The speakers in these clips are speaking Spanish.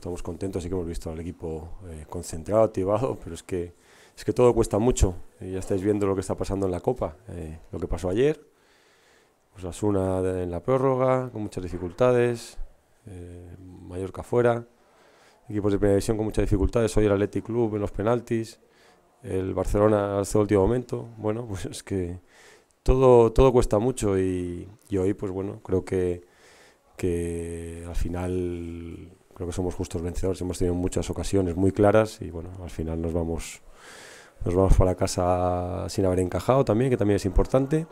estamos contentos, y que hemos visto al equipo eh, concentrado, activado, pero es que, es que todo cuesta mucho. ya estáis viendo lo que está pasando en la Copa, eh, lo que pasó ayer, Osasuna pues en la prórroga, con muchas dificultades, eh, Mallorca afuera, equipos de primera división con muchas dificultades, hoy el Athletic Club en los penaltis, el Barcelona hace el último momento, bueno, pues es que todo, todo cuesta mucho y, y hoy, pues bueno, creo que que al final creo que somos justos vencedores, hemos tenido muchas ocasiones muy claras y bueno, al final nos vamos, nos vamos para casa sin haber encajado también, que también es importante,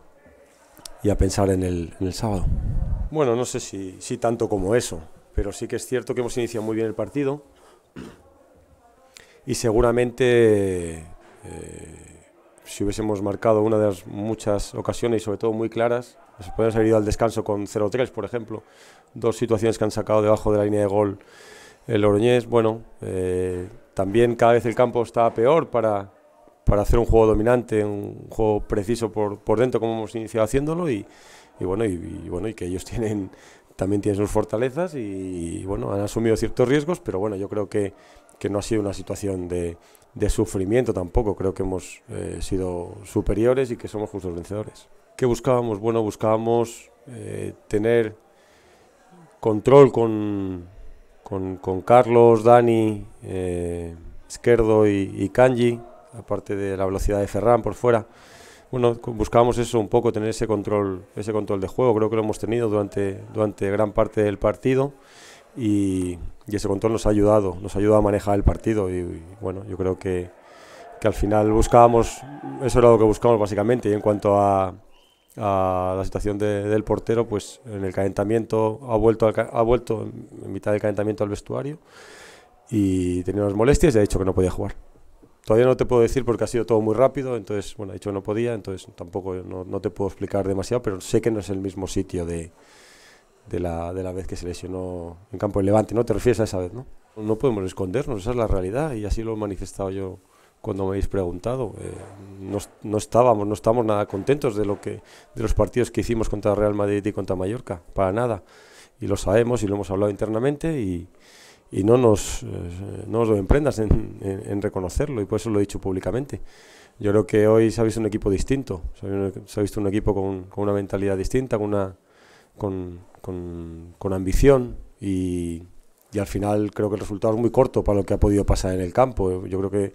y a pensar en el, en el sábado. Bueno, no sé si, tanto como eso, pero sí que es cierto que hemos iniciado muy bien el partido y seguramente... Eh, si hubiésemos marcado una de las muchas ocasiones y sobre todo muy claras, nos podríamos haber ido al descanso con 0-3, por ejemplo. Dos situaciones que han sacado debajo de la línea de gol el Oroñés. Bueno, eh, también cada vez el campo está peor para, para hacer un juego dominante, un juego preciso por, por dentro, como hemos iniciado haciéndolo. Y, bueno, y, bueno, y que ellos tienen también tienen sus fortalezas y, y, bueno, han asumido ciertos riesgos, pero bueno, yo creo que, que no ha sido una situación de, de sufrimiento tampoco. Creo que hemos eh, sido superiores y que somos justos vencedores. ¿Qué buscábamos? Bueno, buscábamos eh, tener control con, con, con Carlos, Dani, eh, Esquerdo y, y, Kanji, aparte de la velocidad de Ferran por fuera. Bueno, buscábamos eso un poco, tener ese control, ese control de juego. Creo que lo hemos tenido durante, durante gran parte del partido y, ese control nos ha ayudado, nos ha ayudado a manejar el partido y, bueno, yo creo que, que, al final buscábamos, eso era lo que buscábamos básicamente y en cuanto a, la situación de, del portero, pues en el calentamiento ha vuelto, ha vuelto en mitad del calentamiento al vestuario y tenía unas molestias y ha dicho que no podía jugar. Todavía no te puedo decir porque ha sido todo muy rápido, entonces, bueno, ha dicho que no podía, entonces tampoco no, no te puedo explicar demasiado, pero sé que no es el mismo sitio de, de la, de la vez que se lesionó en campo en Levante, ¿no? Te refieres a esa vez, ¿no? No podemos escondernos, esa es la realidad y así lo he manifestado yo cuando me habéis preguntado. Eh, no, no, estábamos, no estamos nada contentos de lo que, de los partidos que hicimos contra Real Madrid y contra Mallorca, para nada. Y lo sabemos y lo hemos hablado internamente y, y no nos, eh, no lo emprendas en, reconocerlo y por eso lo he dicho públicamente. Yo creo que hoy se ha visto un equipo distinto, se ha visto un equipo con, con una mentalidad distinta, con una, con, con, ambición y, al final creo que el resultado es muy corto para lo que ha podido pasar en el campo. Yo creo que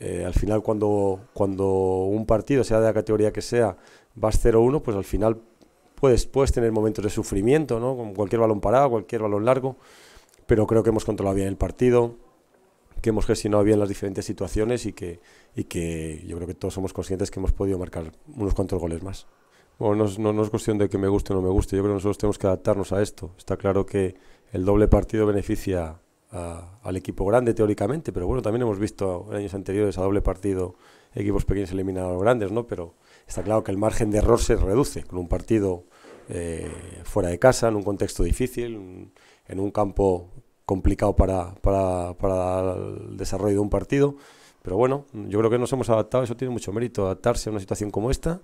eh, al final cuando, un partido, sea de la categoría que sea, vas 0-1, pues al final puedes, tener momentos de sufrimiento, ¿no? con cualquier balón parado, cualquier balón largo, pero creo que hemos controlado bien el partido que hemos gestionado bien las diferentes situaciones y que, y que yo creo que todos somos conscientes que hemos podido marcar unos cuantos goles más. Bueno, no es, es cuestión de que me guste o no me guste. Yo creo que nosotros tenemos que adaptarnos a esto. Está claro que el doble partido beneficia al equipo grande teóricamente, pero bueno, también hemos visto en años anteriores a doble partido equipos pequeños eliminados a los grandes, ¿no? Pero está claro que el margen de error se reduce con un partido eh, fuera de casa, en un contexto difícil, en un campo complicado para, para el desarrollo de un partido. Pero bueno, yo creo que nos hemos adaptado, eso tiene mucho mérito, adaptarse a una situación como esta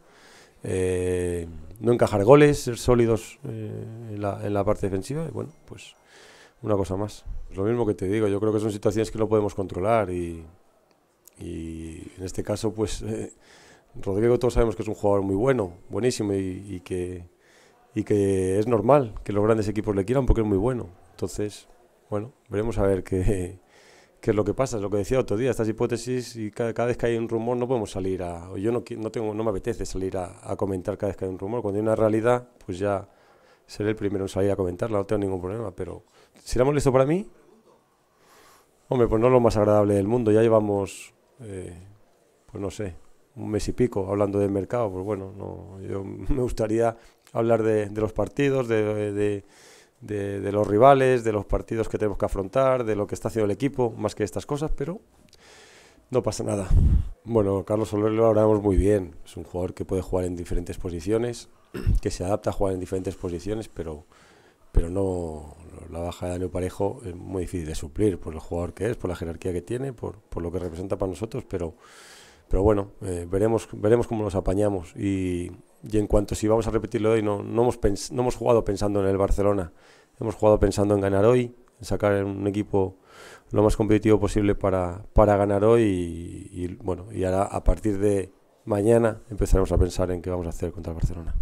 eh, no encajar goles, ser sólidos eh, en, la, parte defensiva. Y bueno, pues una cosa más. lo mismo que te digo, yo creo que son situaciones que no podemos controlar y, en este caso, pues eh, Rodrigo todos sabemos que es un jugador muy bueno, buenísimo y, y, que, y que es normal que los grandes equipos le quieran porque es muy bueno. Entonces, bueno, veremos a ver qué que es lo que pasa, es lo que decía otro día, estas hipótesis y cada, vez que hay un rumor no podemos salir a, yo no, tengo, no me apetece salir a, comentar cada vez que hay un rumor, cuando hay una realidad, pues ya seré el primero en salir a comentarla, no tengo ningún problema, pero ¿será molesto para mí? Hombre, pues no es lo más agradable del mundo, ya llevamos, eh, pues no sé, un mes y pico hablando del mercado, pues bueno, no, yo me gustaría hablar de, los partidos, de de, los rivales, de los partidos que tenemos que afrontar, de lo que está haciendo el equipo, más que estas cosas, pero no pasa nada. Bueno, Carlos Soler lo hablamos muy bien. Es un jugador que puede jugar en diferentes posiciones, que se adapta a jugar en diferentes posiciones, pero, pero no la baja de Daniel Parejo es muy difícil de suplir por el jugador que es, por la jerarquía que tiene, por, por lo que representa para nosotros, pero pero bueno, eh, veremos, veremos cómo nos apañamos. Y, en cuanto si vamos a repetirlo hoy, no, no, hemos no hemos jugado pensando en el Barcelona. Hemos jugado pensando en ganar hoy, en sacar un equipo lo más competitivo posible para, para ganar hoy. Y, y bueno, y ahora a partir de mañana empezaremos a pensar en qué vamos a hacer contra el Barcelona.